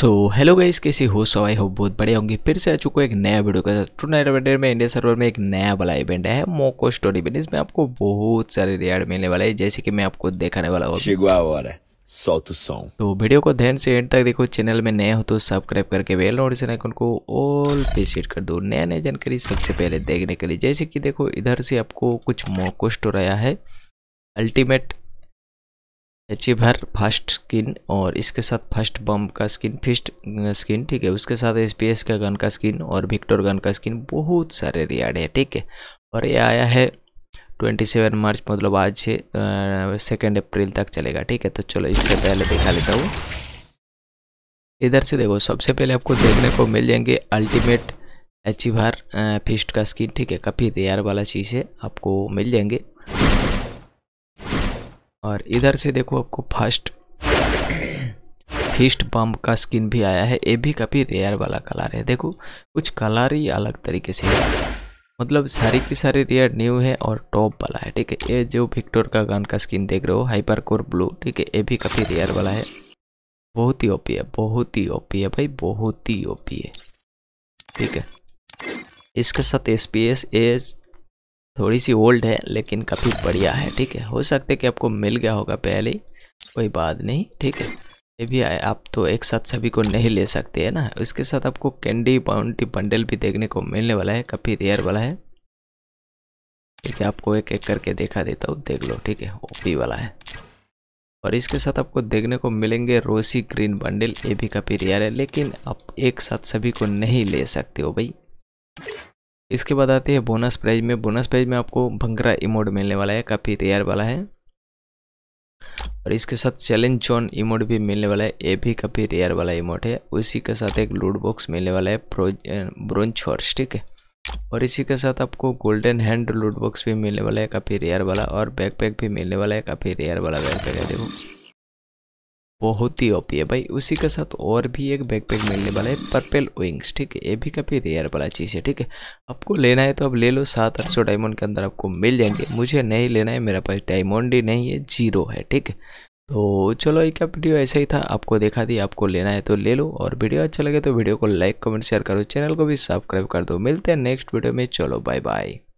so hello guys कैसे हो सो I hope बहुत बड़े होंगे फिर से आ चुका एक नया वीडियो के साथ टू नाइट अपडेट में इंडिया सर्वर में एक नया वाला इवेंट है मोको स्टोरी इवेंट इसमें आपको बहुत सारे रियार्ड मिलने वाले हैं जैसे कि मैं आपको दिखाने वाला हूँ तो वीडियो को ध्यान से एंड तक देखो चैनल में नए हो तो सब्सक्राइब करके बेल नोटिफिकेशन आइकन को ऑल पे सेट कर दो नया नया जानकारी सबसे पहले देखने के लिए जैसे कि देखो इधर से आपको कुछ मोको स्टोर आया है ultimate achiever first skin और इसके साथ फर्स्ट बम का स्किन फिस्ट स्किन ठीक है उसके साथ एस पी का गन का स्किन और विक्टर गन का स्किन बहुत सारे रियाड है ठीक है और ये आया है 27 मार्च मतलब आज से सेकेंड अप्रैल तक चलेगा ठीक है तो चलो इससे पहले दिखा लेता हूँ इधर से देखो सबसे पहले आपको देखने को मिल जाएंगे अल्टीमेट एचीवर फिस्ट का स्किन ठीक है काफ़ी रेयर वाला चीज़ है आपको मिल जाएंगे और इधर से देखो आपको फर्स्ट फिस्ट पम्प का स्किन भी आया है ये भी काफ़ी रेयर वाला कलर है देखो कुछ कलर ही अलग तरीके से है मतलब सारी की सारी रेयर न्यू है और टॉप वाला है ठीक है ये जो विक्टोर का गन का स्किन देख रहे हो हाइपर कोर ब्लू ठीक है ये भी काफ़ी रेयर वाला है बहुत ही ओपी है बहुत ही ओपी है भाई बहुत ही ओपी है ठीक है इसके साथ एस पी एस एस थोड़ी सी ओल्ड है लेकिन काफ़ी बढ़िया है ठीक है हो सकता है कि आपको मिल गया होगा पहले कोई बात नहीं ठीक है ये भी आए आप तो एक साथ सभी को नहीं ले सकते है ना उसके साथ आपको कैंडी बाउंटी बंडल भी देखने को मिलने वाला है काफ़ी रेयर वाला है ठीक है आपको एक एक करके देखा देता हूँ देख लो ठीक है ओपी वाला है और इसके साथ आपको देखने को मिलेंगे रोसी ग्रीन बंडल ये भी काफ़ी रेयर है लेकिन आप एक साथ सभी को नहीं ले सकते हो भाई इसके बाद आते हैं बोनस प्राइज में बोनस प्राइज में आपको भंगरा इमोड मिलने वाला है काफ़ी रेयर वाला है और इसके साथ चैलेंज जोन इमोड भी मिलने वाला है ये भी काफ़ी रेयर वाला इमोड है उसी के साथ एक लूड बॉक्स मिलने वाला है ब्रोंज हॉर्स ठीक है और इसी के साथ आपको गोल्डन हैंड लूड बॉक्स भी मिलने वाला है काफ़ी रेयर वाला और बैकपैक भी मिलने वाला है काफ़ी रेयर वाला बैकपैक है देखो बहुत ही ओपी है भाई उसी के साथ और भी एक बैकपैक मिलने वाला है पर्पल विंग्स ठीक है ये भी काफ़ी रेयर वाला चीज़ है ठीक है आपको लेना है तो आप ले लो सात आठ सौ डायमंड के अंदर आपको मिल जाएंगे मुझे नहीं लेना है मेरे पास डायमंड ही नहीं है जीरो है ठीक है तो चलो एक वीडियो ऐसा ही था आपको देखा दी आपको लेना है तो ले लो और वीडियो अच्छा लगे तो वीडियो को लाइक कमेंट शेयर करो चैनल को भी सब्सक्राइब कर दो मिलते हैं नेक्स्ट वीडियो में चलो बाय बाय